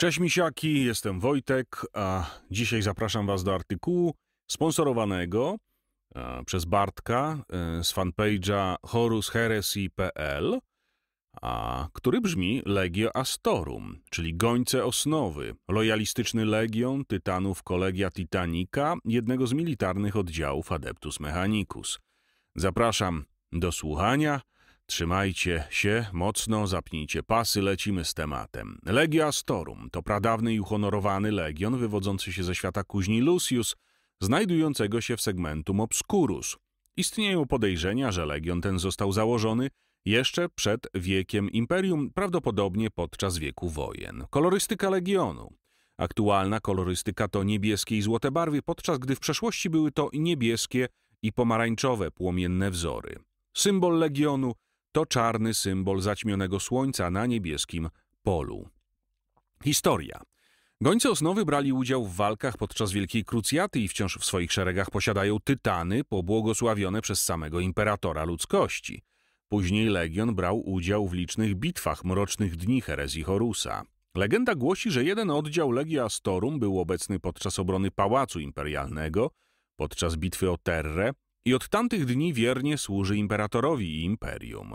Cześć misiaki, jestem Wojtek, a dzisiaj zapraszam Was do artykułu sponsorowanego e, przez Bartka e, z fanpage'a horusheresy.pl, który brzmi Legio Astorum, czyli gońce osnowy, lojalistyczny legion tytanów Kolegia Titanica, jednego z militarnych oddziałów Adeptus Mechanicus. Zapraszam do słuchania – Trzymajcie się mocno, zapnijcie pasy, lecimy z tematem. Legia Astorum to pradawny i uhonorowany legion wywodzący się ze świata kuźni Lucius, znajdującego się w segmentum obscurus. Istnieją podejrzenia, że legion ten został założony jeszcze przed wiekiem imperium, prawdopodobnie podczas wieku wojen. Kolorystyka legionu. Aktualna kolorystyka to niebieskie i złote barwy, podczas gdy w przeszłości były to niebieskie i pomarańczowe płomienne wzory. Symbol legionu – to czarny symbol zaćmionego słońca na niebieskim polu. Historia. Gońcy Osnowy brali udział w walkach podczas Wielkiej Krucjaty i wciąż w swoich szeregach posiadają tytany pobłogosławione przez samego imperatora ludzkości. Później legion brał udział w licznych bitwach mrocznych dni herezji Horusa. Legenda głosi, że jeden oddział Legii Astorum był obecny podczas obrony Pałacu Imperialnego, podczas bitwy o Terrę, i od tamtych dni wiernie służy imperatorowi i imperium.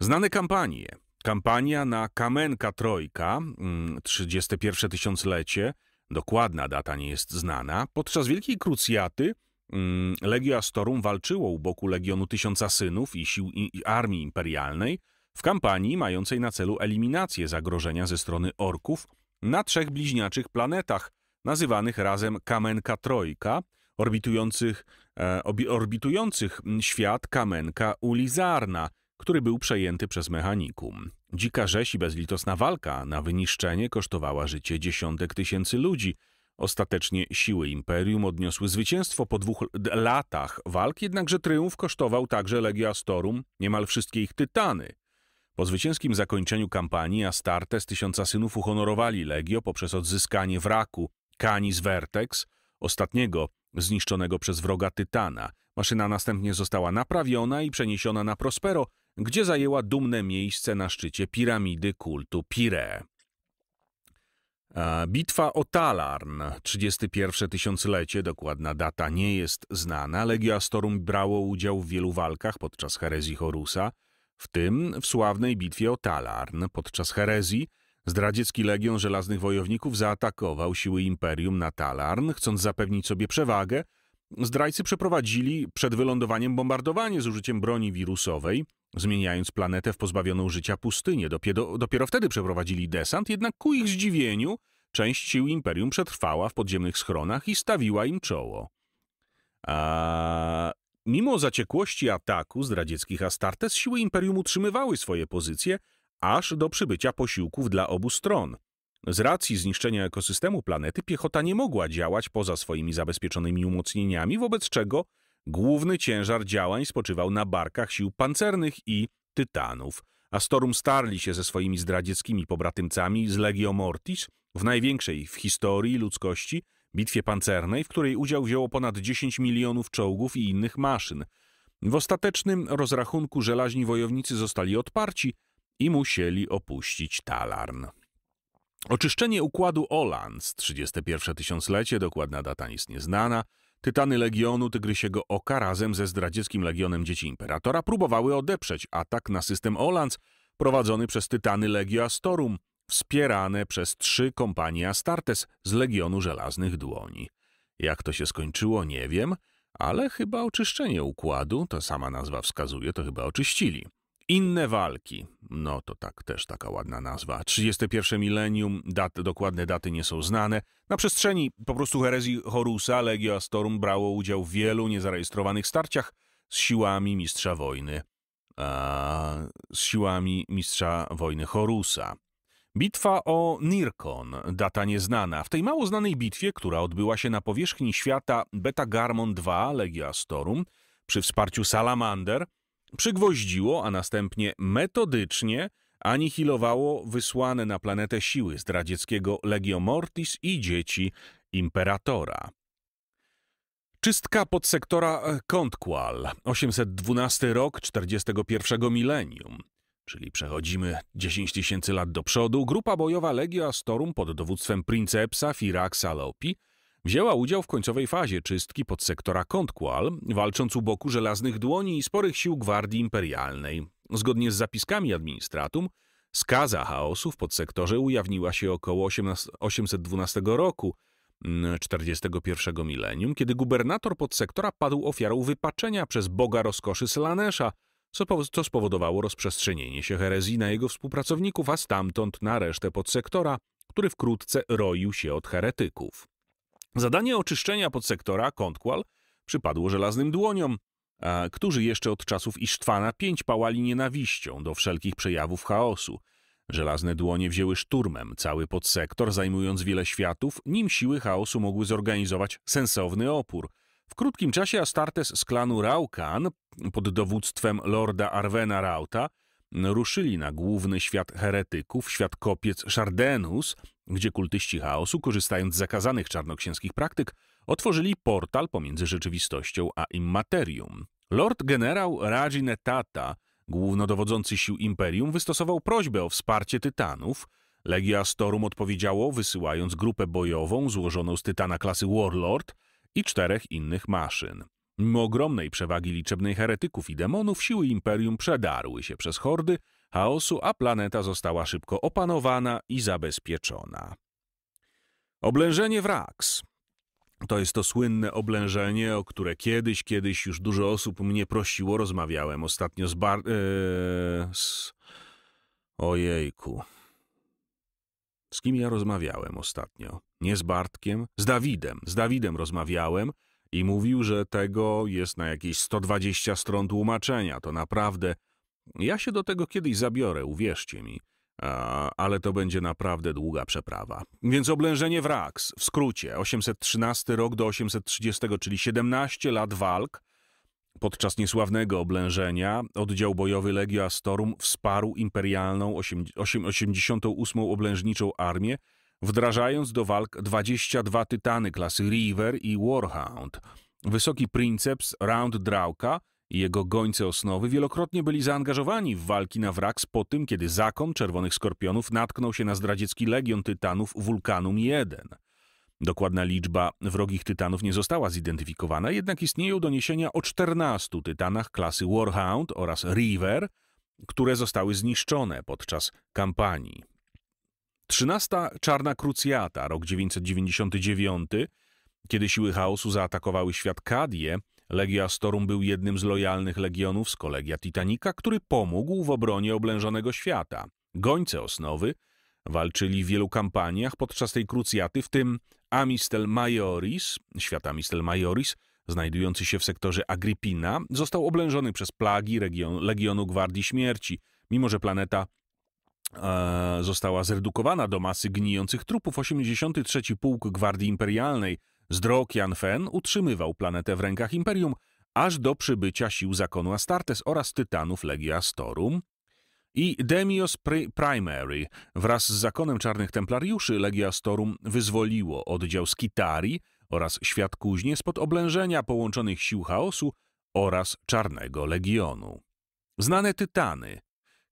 Znane kampanie. Kampania na Kamenka Trojka, 31 mm, tysiąclecie, dokładna data nie jest znana, podczas Wielkiej Krucjaty mm, Legio Astorum walczyło u boku Legionu Tysiąca Synów i sił i armii imperialnej w kampanii mającej na celu eliminację zagrożenia ze strony orków na trzech bliźniaczych planetach, nazywanych razem Kamenka Trojka – orbitujących, e, orbitujących świat kamenka Ulizarna, który był przejęty przez mechanikum. Dzika rzeź i bezlitosna walka na wyniszczenie kosztowała życie dziesiątek tysięcy ludzi. Ostatecznie siły imperium odniosły zwycięstwo po dwóch latach walk, jednakże triumf kosztował także Legio Astorum niemal wszystkie ich tytany. Po zwycięskim zakończeniu kampanii Astarte z tysiąca synów uhonorowali Legio poprzez odzyskanie wraku Canis Vertex, ostatniego zniszczonego przez wroga Tytana. Maszyna następnie została naprawiona i przeniesiona na Prospero, gdzie zajęła dumne miejsce na szczycie piramidy kultu Pire. Bitwa o Talarn, 31 tysiąclecie, dokładna data nie jest znana. Legio Storum brało udział w wielu walkach podczas herezji Horusa, w tym w sławnej bitwie o Talarn. Podczas herezji Zdradziecki legion żelaznych wojowników zaatakował siły imperium na Talarn, chcąc zapewnić sobie przewagę. Zdrajcy przeprowadzili przed wylądowaniem bombardowanie z użyciem broni wirusowej, zmieniając planetę w pozbawioną życia pustynię. Dopiero, dopiero wtedy przeprowadzili desant, jednak ku ich zdziwieniu część sił imperium przetrwała w podziemnych schronach i stawiła im czoło. A mimo zaciekłości ataku zdradzieckich Astartes, siły imperium utrzymywały swoje pozycje, aż do przybycia posiłków dla obu stron. Z racji zniszczenia ekosystemu planety piechota nie mogła działać poza swoimi zabezpieczonymi umocnieniami, wobec czego główny ciężar działań spoczywał na barkach sił pancernych i tytanów. Astorum starli się ze swoimi zdradzieckimi pobratymcami z Legio Mortis w największej w historii ludzkości bitwie pancernej, w której udział wzięło ponad 10 milionów czołgów i innych maszyn. W ostatecznym rozrachunku żelazni wojownicy zostali odparci, i musieli opuścić Talarn. Oczyszczenie układu Oland, 31 tysiąclecie, dokładna data nic nieznana, tytany Legionu Tygrysiego Oka razem ze zdradzieckim Legionem Dzieci Imperatora próbowały odeprzeć atak na system Oland prowadzony przez tytany Legio Astorum, wspierane przez trzy kompanie Astartes z Legionu Żelaznych Dłoni. Jak to się skończyło, nie wiem, ale chyba oczyszczenie układu, to sama nazwa wskazuje, to chyba oczyścili. Inne walki. No to tak, też taka ładna nazwa. 31 milenium, dat, dokładne daty nie są znane. Na przestrzeni po prostu herezji Horusa Legio Astorum brało udział w wielu niezarejestrowanych starciach z siłami mistrza wojny. A, z siłami mistrza wojny Horusa. Bitwa o Nirkon, data nieznana. W tej mało znanej bitwie, która odbyła się na powierzchni świata Beta Garmon II Legio Astorum przy wsparciu Salamander – przygwoździło, a następnie metodycznie anihilowało wysłane na planetę siły z radzieckiego Legio Mortis i dzieci imperatora. Czystka podsektora e, Kontqual. 812 rok 41 milenium. Czyli przechodzimy 10 tysięcy lat do przodu. Grupa bojowa Legio Astorum pod dowództwem Princepsa Firaxa Lopi Wzięła udział w końcowej fazie czystki podsektora Kontkual, walcząc u boku żelaznych dłoni i sporych sił Gwardii Imperialnej. Zgodnie z zapiskami administratum, skaza chaosu w podsektorze ujawniła się około 18, 812 roku, 41 mm, milenium, kiedy gubernator podsektora padł ofiarą wypaczenia przez boga rozkoszy Slanesza, co spowodowało rozprzestrzenienie się herezji na jego współpracowników, a stamtąd na resztę podsektora, który wkrótce roił się od heretyków. Zadanie oczyszczenia podsektora Kontkwal przypadło żelaznym dłoniom, a, którzy jeszcze od czasów Isztwana pięć pałali nienawiścią do wszelkich przejawów chaosu. Żelazne dłonie wzięły szturmem cały podsektor, zajmując wiele światów, nim siły chaosu mogły zorganizować sensowny opór. W krótkim czasie Astartes z klanu Raukan pod dowództwem lorda Arwena Rauta ruszyli na główny świat heretyków, świat kopiec Chardenus, gdzie kultyści chaosu, korzystając z zakazanych czarnoksięskich praktyk, otworzyli portal pomiędzy rzeczywistością a immaterium. Lord generał Raginetata, głównodowodzący sił Imperium, wystosował prośbę o wsparcie Tytanów. Legia Storum odpowiedziało, wysyłając grupę bojową złożoną z Tytana klasy Warlord i czterech innych maszyn. Mimo ogromnej przewagi liczebnej heretyków i demonów, siły imperium przedarły się przez hordy chaosu, a planeta została szybko opanowana i zabezpieczona. Oblężenie Wrax. To jest to słynne oblężenie, o które kiedyś, kiedyś już dużo osób mnie prosiło. Rozmawiałem ostatnio z bar... Ee, z... Ojejku. Z kim ja rozmawiałem ostatnio? Nie z Bartkiem, z Dawidem. Z Dawidem rozmawiałem i mówił, że tego jest na jakieś 120 stron tłumaczenia. To naprawdę. Ja się do tego kiedyś zabiorę, uwierzcie mi. A, ale to będzie naprawdę długa przeprawa. Więc oblężenie Wraks, w skrócie, 813 rok do 830, czyli 17 lat walk. Podczas niesławnego oblężenia oddział bojowy Legio Astorum wsparł imperialną 88. oblężniczą armię wdrażając do walk 22 tytany klasy River i Warhound. Wysoki Princeps, Round Drauka i jego gońce osnowy wielokrotnie byli zaangażowani w walki na Wraks po tym, kiedy zakon Czerwonych Skorpionów natknął się na zdradziecki legion tytanów Wulkanum 1. Dokładna liczba wrogich tytanów nie została zidentyfikowana, jednak istnieją doniesienia o 14 tytanach klasy Warhound oraz River, które zostały zniszczone podczas kampanii. 13. Czarna Krucjata, rok 999, kiedy siły chaosu zaatakowały świat Kadię, Legia Astorum był jednym z lojalnych legionów z kolegia Titanica, który pomógł w obronie oblężonego świata. Gońce Osnowy walczyli w wielu kampaniach podczas tej krucjaty, w tym Amistel Majoris, świat Amistel Majoris, znajdujący się w sektorze Agrippina, został oblężony przez plagi region, Legionu Gwardii Śmierci, mimo że planeta E, została zredukowana do masy gnijących trupów, 83. Pułk Gwardii Imperialnej Zdrok Jan Fen utrzymywał planetę w rękach Imperium aż do przybycia sił zakonu Astartes oraz tytanów Legii Astorum i Demios Primary. Wraz z zakonem Czarnych Templariuszy Legia Astorum wyzwoliło oddział Skitarii oraz świat kuźnie spod oblężenia połączonych sił chaosu oraz Czarnego Legionu. Znane tytany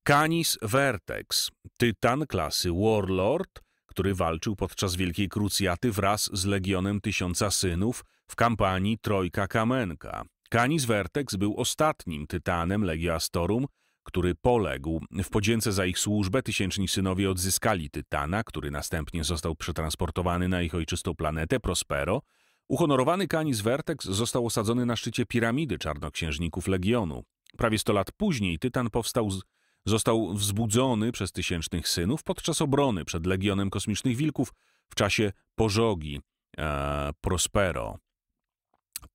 Canis Vertex, tytan klasy Warlord, który walczył podczas Wielkiej Krucjaty wraz z Legionem Tysiąca Synów w kampanii Trojka Kamenka. Canis Vertex był ostatnim tytanem Legio Astorum, który poległ. W podzięce za ich służbę tysięczni synowie odzyskali tytana, który następnie został przetransportowany na ich ojczystą planetę Prospero. Uhonorowany Canis Vertex został osadzony na szczycie piramidy czarnoksiężników Legionu. Prawie 100 lat później tytan powstał z Został wzbudzony przez tysięcznych synów podczas obrony przed Legionem Kosmicznych Wilków w czasie pożogi e, Prospero.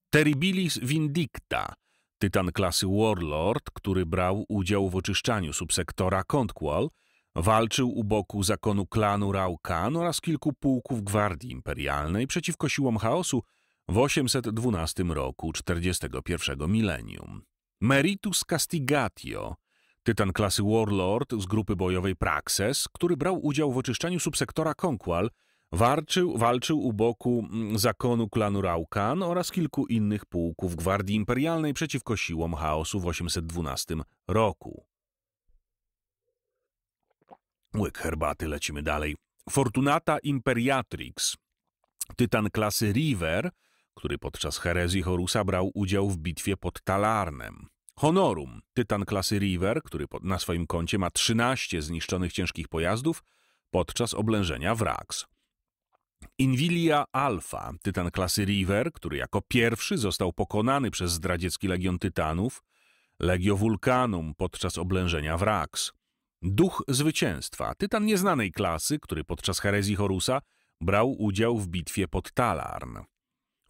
Terribilis Vindicta, tytan klasy Warlord, który brał udział w oczyszczaniu subsektora Contqual, walczył u boku zakonu klanu Raukan oraz kilku pułków Gwardii Imperialnej przeciwko siłom chaosu w 812 roku 41 milenium. Meritus Castigatio, Tytan klasy Warlord z grupy bojowej Praxes, który brał udział w oczyszczaniu subsektora Konkual, walczył, walczył u boku mm, zakonu klanu Raukan oraz kilku innych pułków Gwardii Imperialnej przeciwko siłom chaosu w 812 roku. Łyk herbaty, lecimy dalej. Fortunata Imperiatrix, tytan klasy River, który podczas herezji Horusa brał udział w bitwie pod Talarnem. Honorum, tytan klasy River, który na swoim koncie ma 13 zniszczonych ciężkich pojazdów podczas oblężenia Wrax. Invilia Alpha, tytan klasy River, który jako pierwszy został pokonany przez zdradziecki Legion Tytanów, Legio Vulcanum podczas oblężenia Wrax. Duch Zwycięstwa, tytan nieznanej klasy, który podczas herezji Horusa brał udział w bitwie pod Talarn.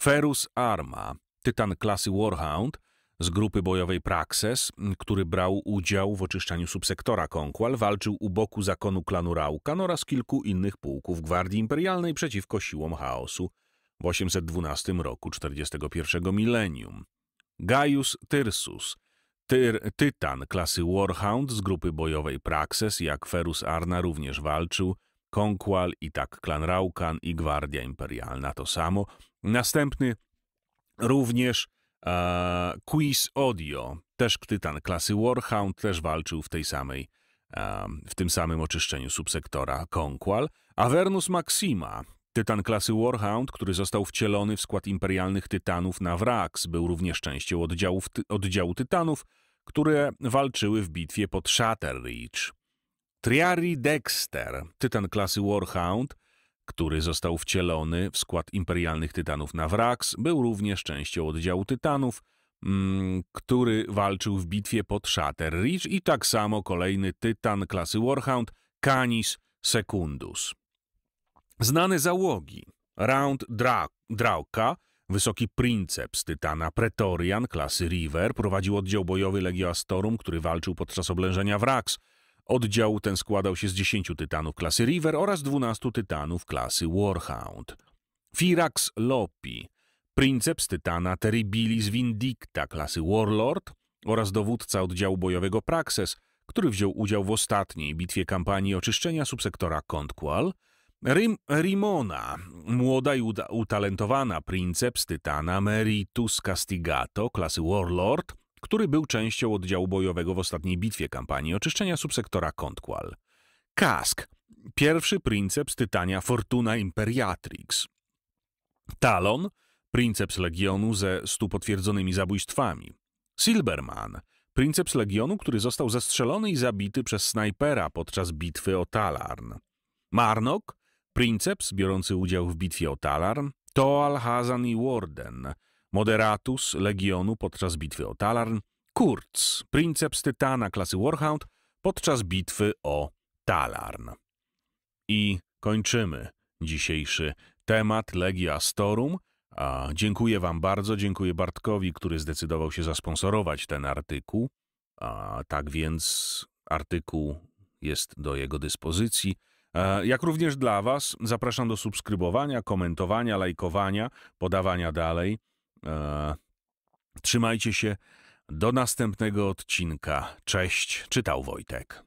Ferus Arma, tytan klasy Warhound, z grupy bojowej Praxes, który brał udział w oczyszczaniu subsektora Konkwal, walczył u boku zakonu klanu Raukan oraz kilku innych pułków Gwardii Imperialnej przeciwko siłom chaosu w 812 roku 41 milenium. Gaius Tyrsus, tyr, tytan klasy Warhound z grupy bojowej Praxes, jak Ferus Arna również walczył, Konkwal i tak klan Raukan i Gwardia Imperialna to samo. Następny również E, Quiz Audio, też tytan klasy Warhound, też walczył w tej samej, w tym samym oczyszczeniu subsektora Conqual. Avernus Maxima, tytan klasy Warhound, który został wcielony w skład imperialnych tytanów na Wrax, był również częścią oddziałów, oddziału tytanów, które walczyły w bitwie pod Shatter Triari Dexter, tytan klasy Warhound, który został wcielony w skład imperialnych tytanów na Wrax, był również częścią oddziału tytanów, mm, który walczył w bitwie pod Shatter Ridge i tak samo kolejny tytan klasy Warhound, Canis Secundus. Znane załogi Round Dra Drauka, wysoki princeps tytana Pretorian klasy River, prowadził oddział bojowy Legio Astorum, który walczył podczas oblężenia Wrax, Oddział ten składał się z 10 tytanów klasy River oraz 12 tytanów klasy Warhound. Firax Lopi, princeps tytana Terribilis Vindicta klasy Warlord oraz dowódca oddziału bojowego Praxes, który wziął udział w ostatniej bitwie kampanii oczyszczenia subsektora Kontqual, Rim, Rimona, młoda i utalentowana princeps tytana Meritus Castigato klasy Warlord – który był częścią oddziału bojowego w ostatniej bitwie kampanii oczyszczenia subsektora Kontkwal. Kask, pierwszy princeps tytania Fortuna Imperiatrix. Talon, princeps legionu ze stu potwierdzonymi zabójstwami. Silberman, princeps legionu, który został zastrzelony i zabity przez snajpera podczas bitwy o Talarn. Marnok, princeps biorący udział w bitwie o Talarn. Toal, Hazan i Warden, Moderatus legionu podczas bitwy o Talarn, Kurz, princeps tytana klasy Warhound podczas bitwy o Talarn. I kończymy dzisiejszy temat Legia Storum. A dziękuję Wam bardzo, dziękuję Bartkowi, który zdecydował się zasponsorować ten artykuł. A tak więc artykuł jest do jego dyspozycji. Jak również dla Was zapraszam do subskrybowania, komentowania, lajkowania, podawania dalej. E, trzymajcie się. Do następnego odcinka. Cześć, czytał Wojtek.